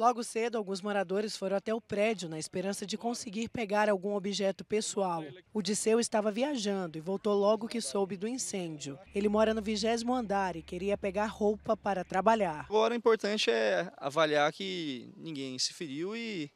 Logo cedo, alguns moradores foram até o prédio na esperança de conseguir pegar algum objeto pessoal. O Disseu estava viajando e voltou logo que soube do incêndio. Ele mora no vigésimo andar e queria pegar roupa para trabalhar. Agora o importante é avaliar que ninguém se feriu e,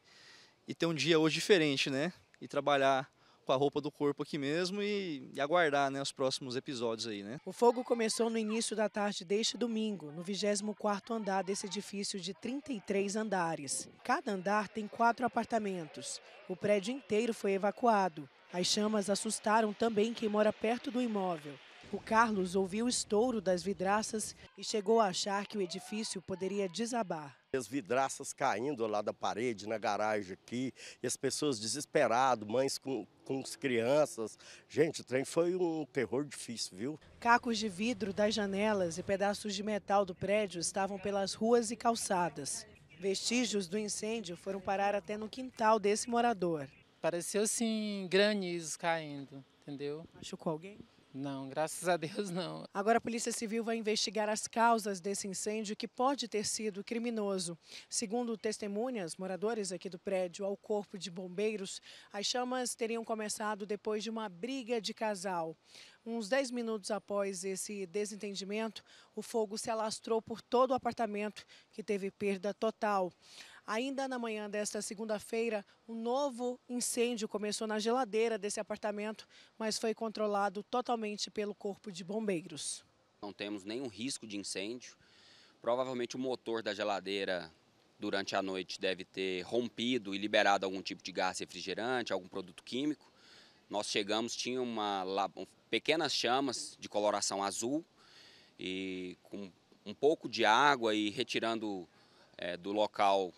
e ter um dia hoje diferente, né? E trabalhar com a roupa do corpo aqui mesmo e, e aguardar né, os próximos episódios aí, né? O fogo começou no início da tarde deste domingo, no 24º andar desse edifício de 33 andares. Cada andar tem quatro apartamentos. O prédio inteiro foi evacuado. As chamas assustaram também quem mora perto do imóvel. O Carlos ouviu o estouro das vidraças e chegou a achar que o edifício poderia desabar. As vidraças caindo lá da parede, na garagem aqui, e as pessoas desesperadas, mães com, com as crianças. Gente, o trem foi um terror difícil, viu? Cacos de vidro das janelas e pedaços de metal do prédio estavam pelas ruas e calçadas. Vestígios do incêndio foram parar até no quintal desse morador. Pareceu assim granizo caindo entendeu? Machucou alguém? Não, graças a Deus não. Agora a Polícia Civil vai investigar as causas desse incêndio que pode ter sido criminoso. Segundo testemunhas, moradores aqui do prédio ao Corpo de Bombeiros, as chamas teriam começado depois de uma briga de casal. Uns 10 minutos após esse desentendimento, o fogo se alastrou por todo o apartamento, que teve perda total. Ainda na manhã desta segunda-feira, um novo incêndio começou na geladeira desse apartamento, mas foi controlado totalmente pelo Corpo de Bombeiros. Não temos nenhum risco de incêndio. Provavelmente o motor da geladeira durante a noite deve ter rompido e liberado algum tipo de gás refrigerante, algum produto químico. Nós chegamos, tinha uma pequenas chamas de coloração azul e com um pouco de água e retirando é, do local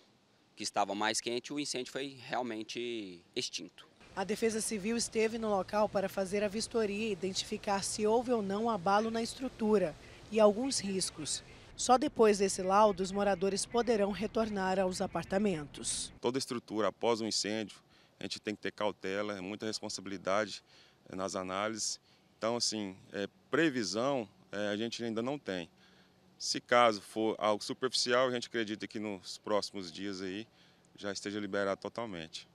que estava mais quente, o incêndio foi realmente extinto. A Defesa Civil esteve no local para fazer a vistoria e identificar se houve ou não abalo na estrutura e alguns riscos. Só depois desse laudo, os moradores poderão retornar aos apartamentos. Toda estrutura após um incêndio, a gente tem que ter cautela, é muita responsabilidade é, nas análises. Então, assim, é, previsão é, a gente ainda não tem. Se caso for algo superficial, a gente acredita que nos próximos dias aí já esteja liberado totalmente.